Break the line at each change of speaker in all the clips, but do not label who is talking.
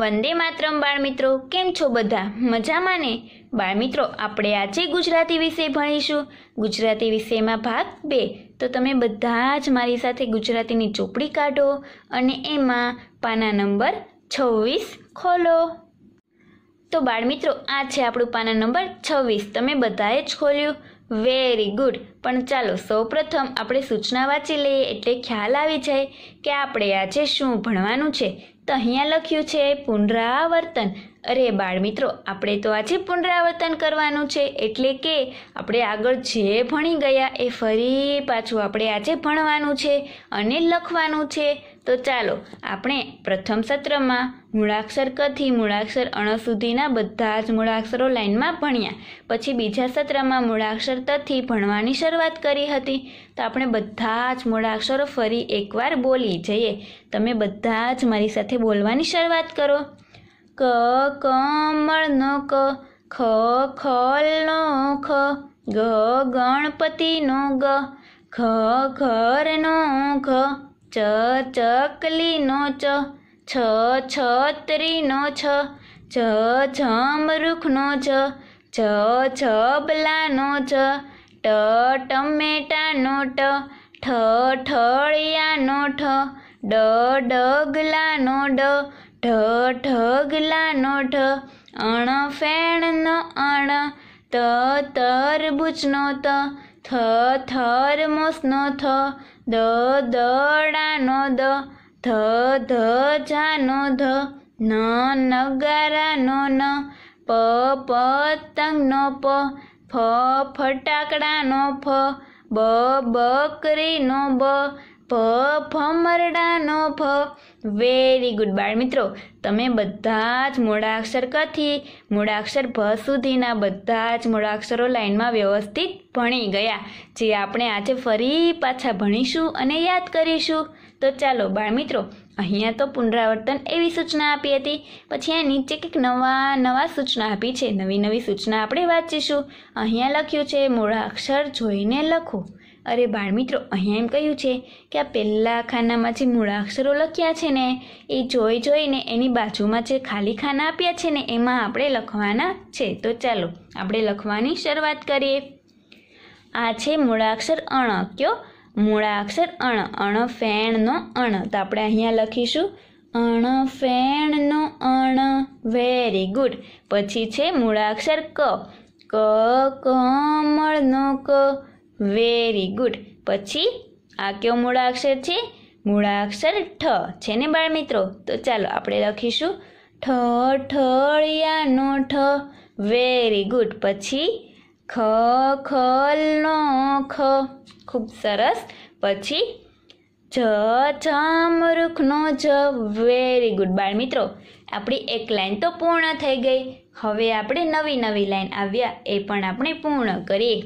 વંદે માતરમ બાળમિત્રો કેમ છો બધા મજામાં ને બાળમિત્રો આપણે આજે ગુજરાતી વિષય ભણીશું ગુજરાતી વિષયમાં ભાગ બે તો તમે બધા જ મારી સાથે ગુજરાતીની ચોપડી કાઢો અને એમાં પાના નંબર છવ્વીસ ખોલો તો બાળમિત્રો આ છે આપણું પાના નંબર છવ્વીસ તમે બધાએ જ ખોલ્યું વેરી ગુડ પણ ચાલો સૌપ્રથમ આપણે સૂચના વાંચી લઈએ એટલે ખ્યાલ આવી જાય કે આપણે આજે શું ભણવાનું છે તો અહીંયા લખ્યું છે પુનરાવર્તન અરે બાળ મિત્રો આપણે તો આજે પુનરાવર્તન કરવાનું છે એટલે કે આપણે આગળ જે ભણી ગયા એ ફરી પાછું આપણે આજે ભણવાનું છે અને લખવાનું છે તો ચાલો આપણે પ્રથમ સત્રમાં મૂળાક્ષર કથી મૂળાક્ષર અણ સુધીના બધા જ મૂળાક્ષરો લાઇનમાં ભણ્યા પછી બીજા સત્રમાં મૂળાક્ષર તથી ભણવાની શરૂઆત કરી હતી તો આપણે બધા જ મૂળાક્ષરો ફરી એકવાર બોલી જઈએ તમે બધા જ મારી સાથે બોલવાની શરૂઆત કરો ક કમળ નો ક ખ ખલનો ખ ગ ગણપતિનો ગ ખ નો ઘ ચ ચકલીનો ચ છ છત્રીનો છ જ જમરૂખનો જ જ જબલાનો જ ટ ટમેટાનો ટ ઠ ઠળિયાનો ઠ ડ ડગલાનો ડ ઢ ઢગલાનો ઢ અણ ફેણ ફેણનો અણ ત તરબૂચનો ત થ થરમોસનો થ દ દડાનો દ ધ ધ જાનો ધ ન નગારા નો ન પ પતંગનો પ ફ ફટાકડાનો ફ બ નો બ ભ ભમરડાનો ભ વેરી ગુડ બાળ મિત્રો તમે બધા જ મૂળાક્ષર કથી મૂળાક્ષર ભ સુધીના બધા જ મૂળાક્ષરો લાઈનમાં વ્યવસ્થિત ભણી ગયા જે આપણે આજે ફરી પાછા ભણીશું અને યાદ કરીશું તો ચાલો બાળ મિત્રો અહીંયા તો પુનરાવર્તન એવી સૂચના આપી હતી પછી અહીંયા નીચે કંઈક નવા નવા સૂચના આપી છે નવી નવી સૂચના આપણે વાંચીશું અહીંયા લખ્યું છે મૂળાક્ષર જોઈને લખો અરે બાળમિત્રો અહીંયા એમ કહ્યું છે કે આ પહેલાં ખાનામાં જે મૂળાક્ષરો લખ્યા છે ને એ જોઈ જોઈને એની બાજુમાં જે ખાલી ખાના આપ્યા છે ને એમાં આપણે લખવાના છે તો ચાલો આપણે લખવાની શરૂઆત કરીએ આ છે મૂળાક્ષર અણ કયો મૂળાક્ષર અણ અણ ફેણનો અણ તો આપણે અહીંયા લખીશું અણ ફેણનો અણ વેરી ગુડ પછી છે મૂળાક્ષર ક ક કમળનો ક વેરી ગુડ પછી આ કયો મૂળાક્ષર છે મૂળાક્ષર ઠ છે ને બાળ મિત્રો તો ચાલો આપણે લખીશું ઠ ઠળિયાનો ઠ વેરી ગુડ પછી ખ ખલનો ખ ખૂબ સરસ પછી જ જામરૂખનો જ વેરી ગુડ બાળ મિત્રો આપણી એક લાઈન તો પૂર્ણ થઈ ગઈ હવે આપણે નવી નવી લાઈન આવ્યા એ પણ આપણે પૂર્ણ કરીએ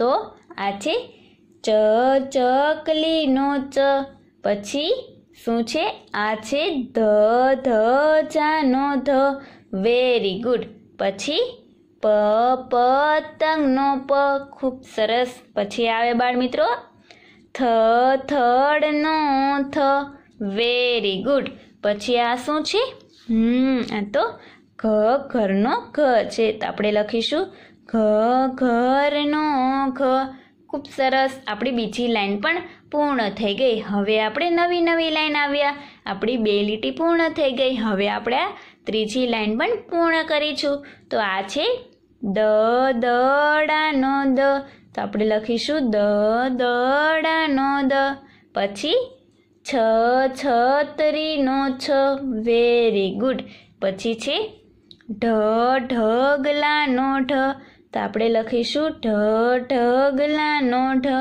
તો આ છે ચ ચકલીનો ચ પછી શું છે આ છે ધ ધ જાનો ધ વેરી ગુડ પછી પ પતંગનો પ ખૂબ સરસ પછી આવે બાળ મિત્રો થ થડનો થ વેરી ગુડ પછી આ શું છે હમ આ તો ઘ ઘરનો ઘ છે તો આપણે લખીશું ઘ ઘરનો ઘ ખૂબ સરસ આપણી બીજી લાઈન પણ પૂર્ણ થઈ ગઈ હવે આપણે નવી નવી લાઈન આવ્યા આપણી બે લીટી પૂર્ણ થઈ ગઈ હવે આપણે આ ત્રીજી લાઈન પણ પૂર્ણ કરીશું તો આ છે દ દડાનો દ તો આપણે લખીશું દ દડાનો દ પછી છ છતરીનો છ વેરી ગુડ પછી છે ઢ ઢગલાનો ઢ તો આપણે લખીશું ઢ ઢગલા નો ઢ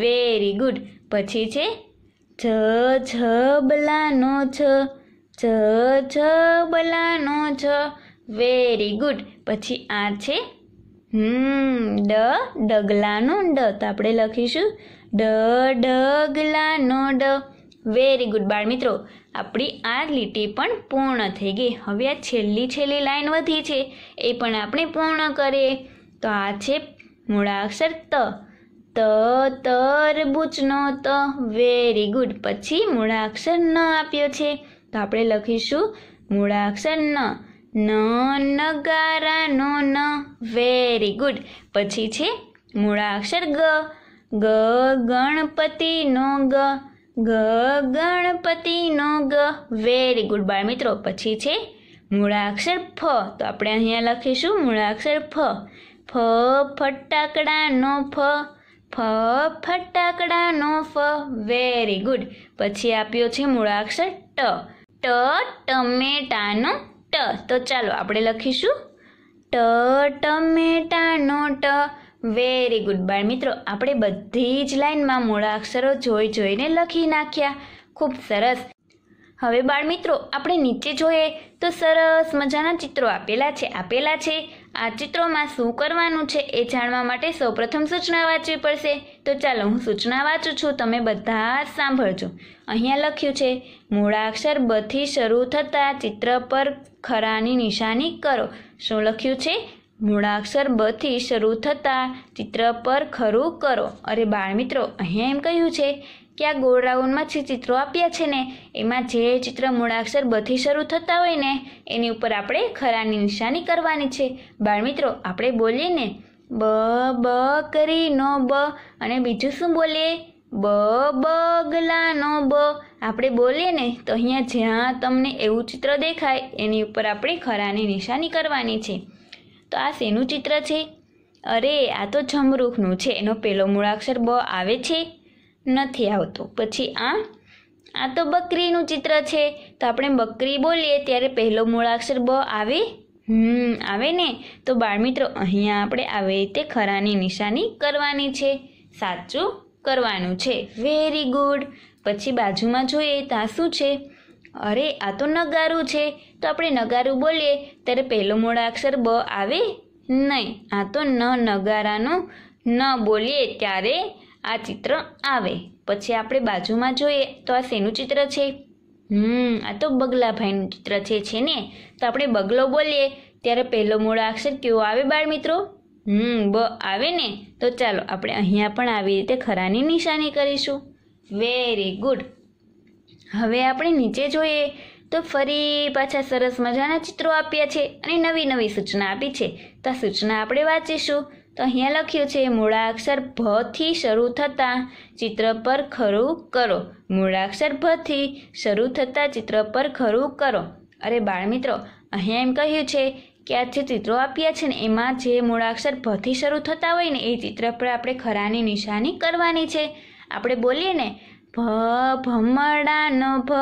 વેરી ગુડ પછી છે છ છ બલાનો છ છ છ બલાનો છ વેરી ગુડ પછી આ છે હમ ડ ડગલાનો ડ તો આપણે લખીશું ડ ડગલા નો ડ વેરી ગુડ બાળ મિત્રો આપણી આ લીટી પણ પૂર્ણ થઈ ગઈ હવે આ છેલ્લી છેલ્લી લાઈન વધી છે એ પણ આપણે પૂર્ણ કરીએ તો આ છે મૂળાક્ષર ત ત તરબૂચનો ત વેરી ગુડ પછી મૂળાક્ષર ન આપ્યો છે તો આપણે લખીશું મૂળાક્ષર ન ન નગારાનો ન વેરી ગુડ પછી છે મૂળાક્ષર ગ ગ ગણપતિનો ગ ગ ગણપતિનો ગ વેરી ગુડ બાળ મિત્રો પછી છે મૂળાક્ષર ફ તો આપણે અહીંયા લખીશું મૂળાક્ષર ફ ફ ફટાકડાનો ફ ફ ફટાકડાનો ફ વેરી ગુડ પછી આપ્યો છે મૂળાક્ષર ટ ટ ટમેટાનો ટ તો ચાલો આપણે લખીશું ટ ટમેટાનો ટ વેરી ગુડ બાળ મિત્રો આપણે બધી જ લાઈનમાં મૂળાક્ષરો જોઈ જોઈને લખી નાખ્યા ખૂબ સરસ હવે બાળમિત્રો આપણે નીચે જોઈએ તો સરસ મજાના ચિત્રો આપેલા છે આપેલા છે આ ચિત્રોમાં શું કરવાનું છે એ જાણવા માટે સૌપ્રથમ સૂચના વાંચવી પડશે તો ચાલો હું સૂચના વાંચું છું તમે બધા સાંભળજો અહીંયા લખ્યું છે મૂળાક્ષર બથી શરૂ થતાં ચિત્ર પર ખરાની નિશાની કરો શું લખ્યું છે મૂળાક્ષર બથી શરૂ થતાં ચિત્ર પર ખરું કરો અરે બાળમિત્રો અહીંયા એમ કહ્યું છે કે આ ગોળ રાઉન્ડમાં જે ચિત્રો આપ્યા છે ને એમાં જે ચિત્ર મૂળાક્ષર બથી શરૂ થતા હોય ને એની ઉપર આપણે ખરાની નિશાની કરવાની છે બાળમિત્રો આપણે બોલીએ ને બ બ કરી નો બ અને બીજું શું બોલીએ બ બગલા નો બ આપણે બોલીએ ને તો અહીંયા જ્યાં તમને એવું ચિત્ર દેખાય એની ઉપર આપણે ખરાની નિશાની કરવાની છે તો આ શેનું ચિત્ર છે અરે આ તો જમરૂખનું છે એનો પેલો મૂળાક્ષર બ આવે છે નથી આવતો પછી આ આ તો બકરીનું ચિત્ર છે તો આપણે બકરી બોલીએ ત્યારે પહેલો મૂળાક્ષર બ આવે હમ આવે ને તો બાળમિત્રો અહીંયા આપણે આવી રીતે ખરાની નિશાની કરવાની છે સાચું કરવાનું છે વેરી ગુડ પછી બાજુમાં જોઈએ તો આ શું છે અરે આ તો નગારું છે તો આપણે નગારું બોલીએ ત્યારે પહેલો મૂળાક્ષર બ આવે નહીં આ તો ન નગારાનું ન બોલીએ ત્યારે આ ચિત્ર આવે પછી આપણે બાજુમાં જોઈએ તો આ શેનું ચિત્ર છે હમ આ તો બગલાભાઈનું ચિત્ર છે છે ને તો આપણે બગલો બોલીએ ત્યારે પહેલો મોળા અક્ષર કેવો આવે બાળ મિત્રો હમ બ આવે ને તો ચાલો આપણે અહીંયા પણ આવી રીતે ખરાની નિશાની કરીશું વેરી ગુડ હવે આપણે નીચે જોઈએ તો ફરી પાછા સરસ મજાના ચિત્રો આપ્યા છે અને નવી નવી સૂચના આપી છે તો આ સૂચના આપણે વાંચીશું તો અહીંયા લખ્યું છે મૂળાક્ષર ભથી શરૂ થતાં ચિત્ર પર ખરું કરો મૂળાક્ષર ભથી શરૂ થતાં ચિત્ર પર ખરું કરો અરે બાળમિત્રો અહીંયા એમ કહ્યું છે કે આ જે ચિત્રો આપ્યા છે ને એમાં જે મૂળાક્ષર ભથી શરૂ થતા હોય ને એ ચિત્ર પર આપણે ખરાની નિશાની કરવાની છે આપણે બોલીએ ને ભ ભમડાનો ભ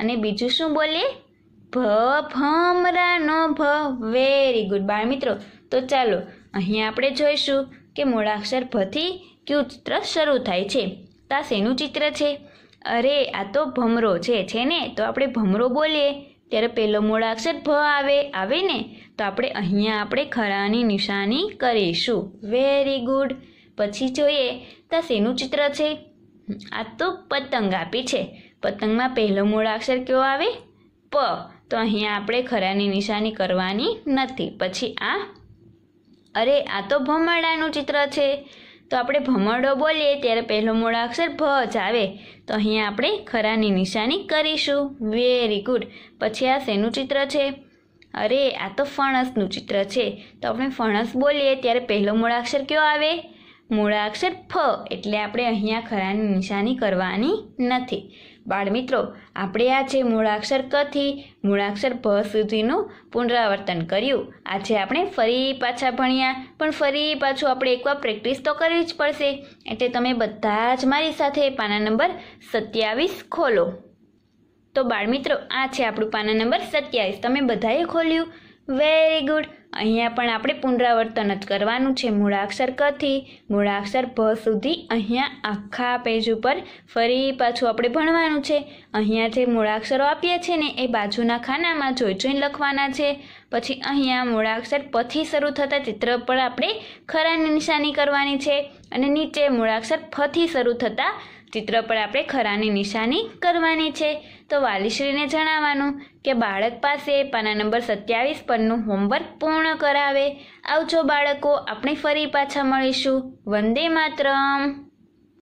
અને બીજું શું બોલીએ ભ ભમરાનો ભ વેરી ગુડ બાળ મિત્રો તો ચાલો અહીંયા આપણે જોઈશું કે મૂળાક્ષર ભથી કયું ચિત્ર શરૂ થાય છે તો આ શેનું ચિત્ર છે અરે આ તો ભમરો છે છે ને તો આપણે ભમરો બોલીએ ત્યારે પહેલો મૂળાક્ષર ભ આવે આવે ને તો આપણે અહીંયા આપણે ખરાની નિશાની કરીશું વેરી ગુડ પછી જોઈએ તો શેનું ચિત્ર છે આ તો પતંગ આપી છે પતંગમાં પહેલો મૂળાક્ષર કયો આવે પ તો અહીંયા આપણે ખરાની નિશાની કરવાની નથી પછી આ અરે આ તો ભમરડાનું ચિત્ર છે તો આપણે ભમરડો બોલીએ ત્યારે પહેલો મૂળાક્ષર ભ જ આવે તો અહીંયા આપણે ખરાની નિશાની કરીશું વેરી ગુડ પછી આ શેનું ચિત્ર છે અરે આ તો ફણસનું ચિત્ર છે તો આપણે ફણસ બોલીએ ત્યારે પહેલો મૂળાક્ષર કયો આવે મૂળાક્ષર ફ એટલે આપણે અહીંયા ખરાની નિશાની કરવાની નથી બાળમિત્રો આપણે આ છે મૂળાક્ષર કથી મૂળાક્ષર ભ સુધીનું પુનરાવર્તન કર્યું આજે આપણે ફરી પાછા ભણ્યા પણ ફરી પાછું આપણે એકવાર પ્રેક્ટિસ તો કરવી જ પડશે એટલે તમે બધા જ મારી સાથે પાના નંબર સત્યાવીસ ખોલો તો બાળમિત્રો આ છે આપણું પાના નંબર સત્યાવીસ તમે બધાએ ખોલ્યું વેરી ગુડ અહીંયા પણ આપણે પુનરાવર્તન જ કરવાનું છે મૂળાક્ષર કથી મૂળાક્ષર ભ સુધી અહીંયા આખા પેજ ઉપર ફરી પાછું આપણે ભણવાનું છે અહીંયા જે મૂળાક્ષરો આપીએ છીએ ને એ બાજુના ખાનામાં જોઈ જોઈને લખવાના છે પછી અહીંયા મૂળાક્ષર પથી શરૂ થતા ચિત્ર પર આપણે ખરાની નિશાની કરવાની છે અને નીચે મૂળાક્ષર ફથી શરૂ થતાં ચિત્ર પર આપણે ખરાની નિશાની કરવાની છે તો વાલીશ્રીને જણાવવાનું કે બાળક પાસે પાના નંબર સત્યાવીસ પરનું હોમવર્ક પૂર્ણ કરાવે આવજો બાળકો આપણે ફરી પાછા મળીશું વંદે માતરમ